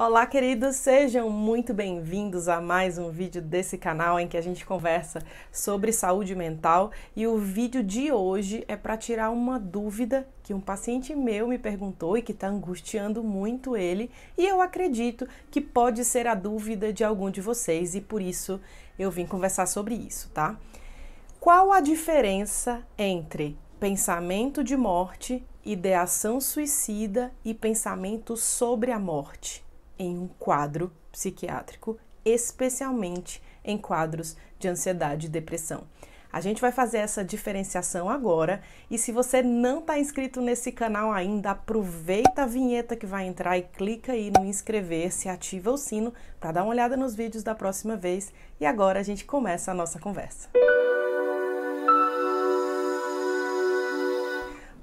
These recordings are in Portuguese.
Olá, queridos, sejam muito bem-vindos a mais um vídeo desse canal em que a gente conversa sobre saúde mental e o vídeo de hoje é para tirar uma dúvida que um paciente meu me perguntou e que está angustiando muito ele, e eu acredito que pode ser a dúvida de algum de vocês e por isso eu vim conversar sobre isso, tá? Qual a diferença entre pensamento de morte, ideação suicida e pensamento sobre a morte? em um quadro psiquiátrico, especialmente em quadros de ansiedade e depressão. A gente vai fazer essa diferenciação agora e se você não está inscrito nesse canal ainda, aproveita a vinheta que vai entrar e clica aí no inscrever-se, ativa o sino para dar uma olhada nos vídeos da próxima vez e agora a gente começa a nossa conversa.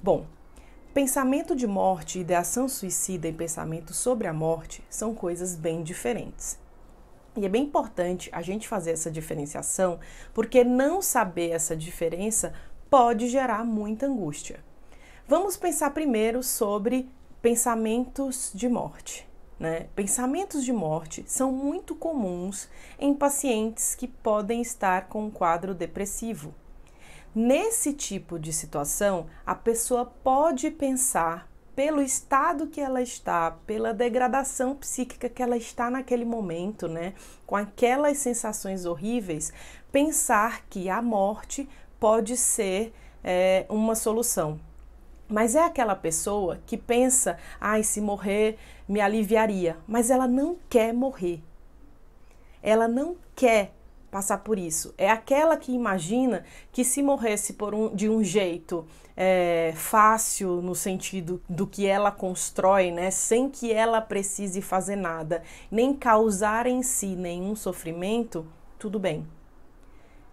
Bom, Pensamento de morte e ideação suicida e pensamento sobre a morte são coisas bem diferentes. E é bem importante a gente fazer essa diferenciação, porque não saber essa diferença pode gerar muita angústia. Vamos pensar primeiro sobre pensamentos de morte. Né? Pensamentos de morte são muito comuns em pacientes que podem estar com um quadro depressivo, Nesse tipo de situação, a pessoa pode pensar, pelo estado que ela está, pela degradação psíquica que ela está naquele momento, né, com aquelas sensações horríveis, pensar que a morte pode ser é, uma solução. Mas é aquela pessoa que pensa, ai, se morrer me aliviaria, mas ela não quer morrer. Ela não quer passar por isso. É aquela que imagina que se morresse por um, de um jeito é, fácil no sentido do que ela constrói, né, sem que ela precise fazer nada, nem causar em si nenhum sofrimento, tudo bem.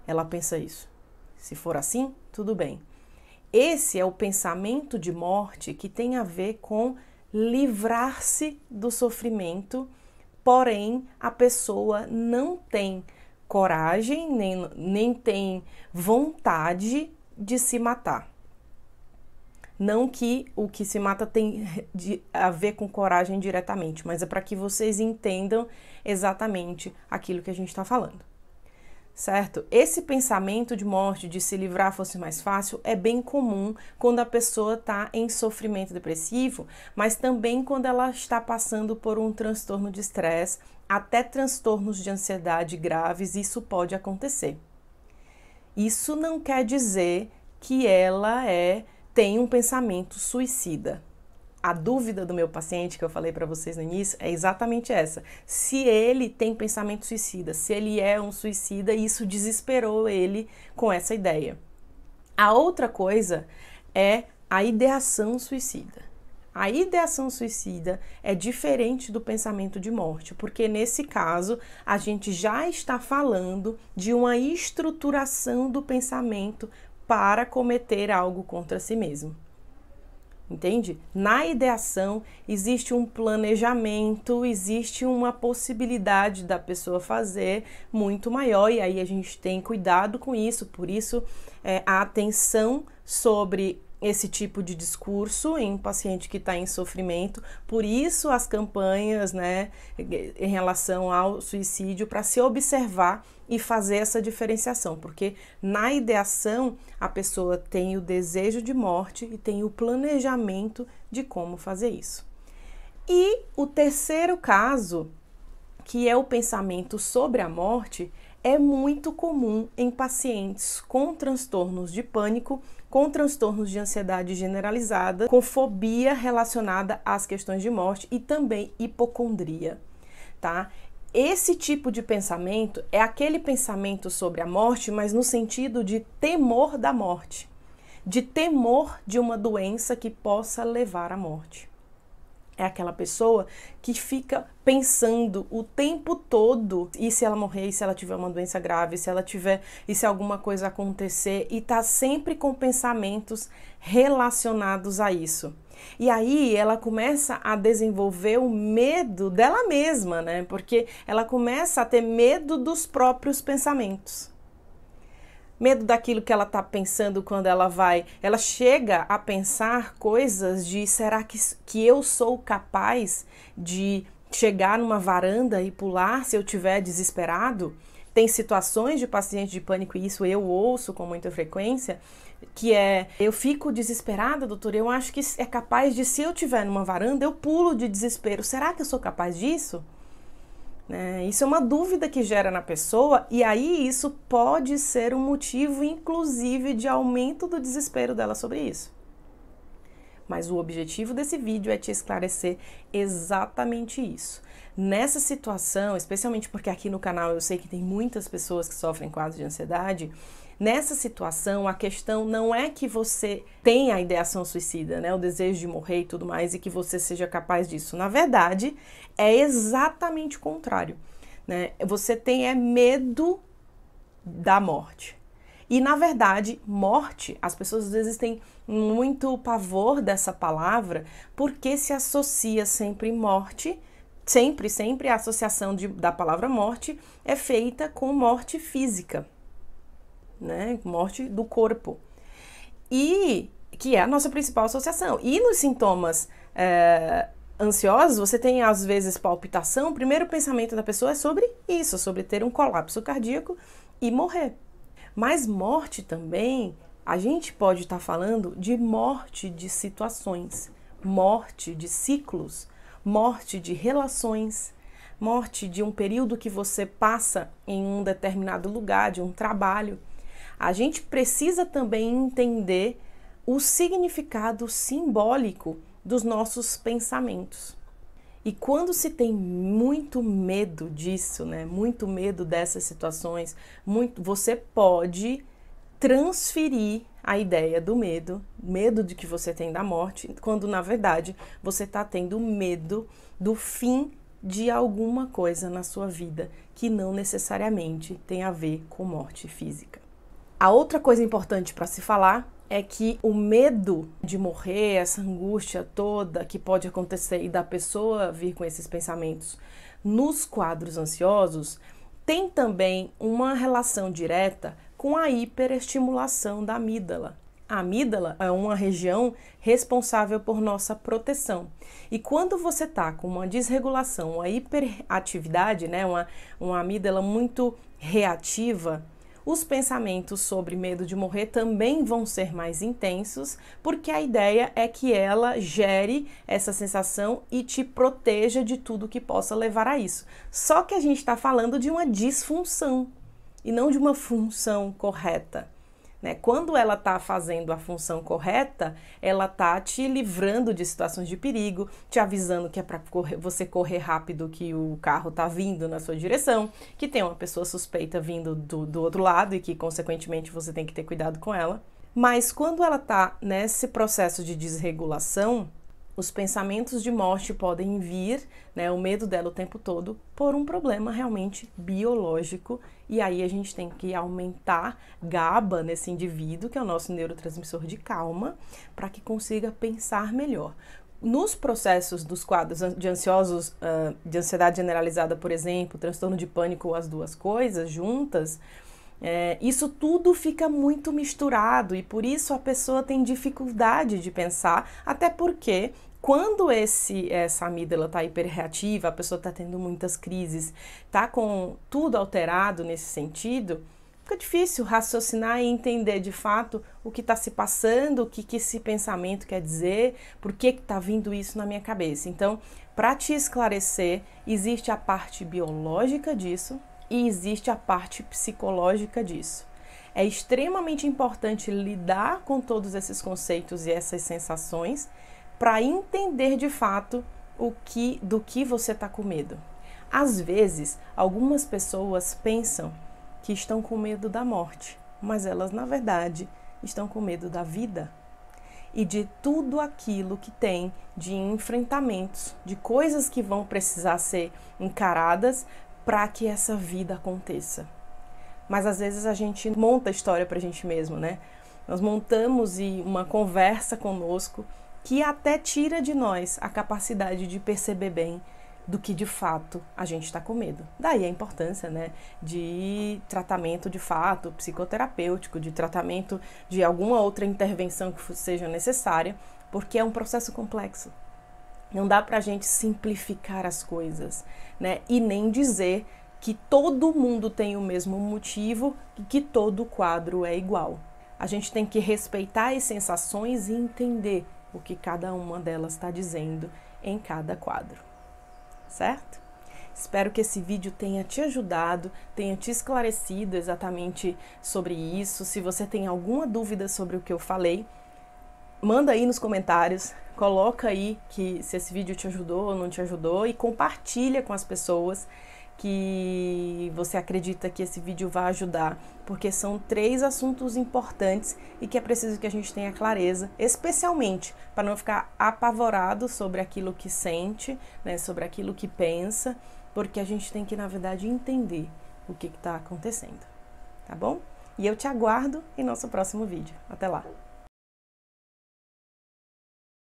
Ela pensa isso. Se for assim, tudo bem. Esse é o pensamento de morte que tem a ver com livrar-se do sofrimento, porém a pessoa não tem coragem, nem, nem tem vontade de se matar. Não que o que se mata tem a ver com coragem diretamente, mas é para que vocês entendam exatamente aquilo que a gente está falando certo? Esse pensamento de morte, de se livrar fosse mais fácil, é bem comum quando a pessoa está em sofrimento depressivo, mas também quando ela está passando por um transtorno de estresse, até transtornos de ansiedade graves, isso pode acontecer. Isso não quer dizer que ela é tem um pensamento suicida a dúvida do meu paciente que eu falei para vocês no início é exatamente essa. Se ele tem pensamento suicida, se ele é um suicida, isso desesperou ele com essa ideia. A outra coisa é a ideação suicida. A ideação suicida é diferente do pensamento de morte, porque nesse caso a gente já está falando de uma estruturação do pensamento para cometer algo contra si mesmo entende? Na ideação existe um planejamento, existe uma possibilidade da pessoa fazer muito maior e aí a gente tem cuidado com isso, por isso é, a atenção sobre esse tipo de discurso em um paciente que está em sofrimento. Por isso, as campanhas né, em relação ao suicídio, para se observar e fazer essa diferenciação, porque na ideação a pessoa tem o desejo de morte e tem o planejamento de como fazer isso. E o terceiro caso, que é o pensamento sobre a morte, é muito comum em pacientes com transtornos de pânico, com transtornos de ansiedade generalizada, com fobia relacionada às questões de morte e também hipocondria, tá? Esse tipo de pensamento é aquele pensamento sobre a morte, mas no sentido de temor da morte, de temor de uma doença que possa levar à morte é aquela pessoa que fica pensando o tempo todo e se ela morrer, e se ela tiver uma doença grave, se ela tiver e se alguma coisa acontecer e tá sempre com pensamentos relacionados a isso. E aí ela começa a desenvolver o medo dela mesma, né? Porque ela começa a ter medo dos próprios pensamentos medo daquilo que ela está pensando quando ela vai. Ela chega a pensar coisas de será que, que eu sou capaz de chegar numa varanda e pular se eu tiver desesperado? Tem situações de paciente de pânico, e isso eu ouço com muita frequência, que é eu fico desesperada, doutor, eu acho que é capaz de se eu tiver numa varanda, eu pulo de desespero. Será que eu sou capaz disso? Né? Isso é uma dúvida que gera na pessoa, e aí isso pode ser um motivo, inclusive, de aumento do desespero dela sobre isso. Mas o objetivo desse vídeo é te esclarecer exatamente isso. Nessa situação, especialmente porque aqui no canal eu sei que tem muitas pessoas que sofrem quadro de ansiedade, Nessa situação, a questão não é que você tenha a ideação suicida, né, o desejo de morrer e tudo mais, e que você seja capaz disso. Na verdade, é exatamente o contrário. Né? Você tem é medo da morte. E na verdade, morte, as pessoas às vezes têm muito pavor dessa palavra porque se associa sempre morte sempre, sempre a associação de, da palavra morte é feita com morte física né? Morte do corpo. E que é a nossa principal associação. E nos sintomas é, ansiosos, você tem às vezes palpitação. O primeiro pensamento da pessoa é sobre isso, sobre ter um colapso cardíaco e morrer. Mas morte também, a gente pode estar tá falando de morte de situações, morte de ciclos, morte de relações, morte de um período que você passa em um determinado lugar, de um trabalho a gente precisa também entender o significado simbólico dos nossos pensamentos. E quando se tem muito medo disso, né? Muito medo dessas situações, muito, você pode transferir a ideia do medo, medo de que você tem da morte, quando na verdade você está tendo medo do fim de alguma coisa na sua vida que não necessariamente tem a ver com morte física. A outra coisa importante para se falar é que o medo de morrer, essa angústia toda que pode acontecer e da pessoa vir com esses pensamentos nos quadros ansiosos tem também uma relação direta com a hiperestimulação da amígdala. A amígdala é uma região responsável por nossa proteção. E quando você tá com uma desregulação, uma hiperatividade, né, uma, uma amígdala muito reativa, os pensamentos sobre medo de morrer também vão ser mais intensos, porque a ideia é que ela gere essa sensação e te proteja de tudo que possa levar a isso. Só que a gente está falando de uma disfunção e não de uma função correta. Né? Quando ela está fazendo a função correta, ela está te livrando de situações de perigo, te avisando que é para você correr rápido que o carro está vindo na sua direção, que tem uma pessoa suspeita vindo do, do outro lado e que, consequentemente, você tem que ter cuidado com ela. Mas quando ela está nesse processo de desregulação, os pensamentos de morte podem vir, né, o medo dela o tempo todo, por um problema realmente biológico. E aí a gente tem que aumentar GABA nesse indivíduo, que é o nosso neurotransmissor de calma, para que consiga pensar melhor nos processos dos quadros de ansiosos, de ansiedade generalizada, por exemplo, transtorno de pânico, ou as duas coisas juntas, é, isso tudo fica muito misturado e por isso a pessoa tem dificuldade de pensar, até porque quando esse essa amígdala está hiperreativa, a pessoa está tendo muitas crises, tá com tudo alterado nesse sentido, fica difícil raciocinar e entender de fato o que está se passando, o que, que esse pensamento quer dizer, por que está vindo isso na minha cabeça. Então, para te esclarecer, existe a parte biológica disso, e existe a parte psicológica disso. É extremamente importante lidar com todos esses conceitos e essas sensações para entender de fato o que do que você está com medo. Às vezes, algumas pessoas pensam que estão com medo da morte, mas elas na verdade estão com medo da vida e de tudo aquilo que tem de enfrentamentos, de coisas que vão precisar ser encaradas para que essa vida aconteça. Mas às vezes a gente monta a história para a gente mesmo, né? Nós montamos uma conversa conosco que até tira de nós a capacidade de perceber bem do que de fato a gente está com medo. Daí a importância né, de tratamento de fato psicoterapêutico, de tratamento de alguma outra intervenção que seja necessária, porque é um processo complexo. Não dá para a gente simplificar as coisas, né? E nem dizer que todo mundo tem o mesmo motivo e que todo quadro é igual. A gente tem que respeitar as sensações e entender o que cada uma delas está dizendo em cada quadro, certo? Espero que esse vídeo tenha te ajudado, tenha te esclarecido exatamente sobre isso. Se você tem alguma dúvida sobre o que eu falei, manda aí nos comentários, coloca aí que se esse vídeo te ajudou ou não te ajudou e compartilha com as pessoas que você acredita que esse vídeo vai ajudar, porque são três assuntos importantes e que é preciso que a gente tenha clareza, especialmente para não ficar apavorado sobre aquilo que sente, né, sobre aquilo que pensa, porque a gente tem que, na verdade, entender o que está acontecendo, tá bom? E eu te aguardo em nosso próximo vídeo. Até lá!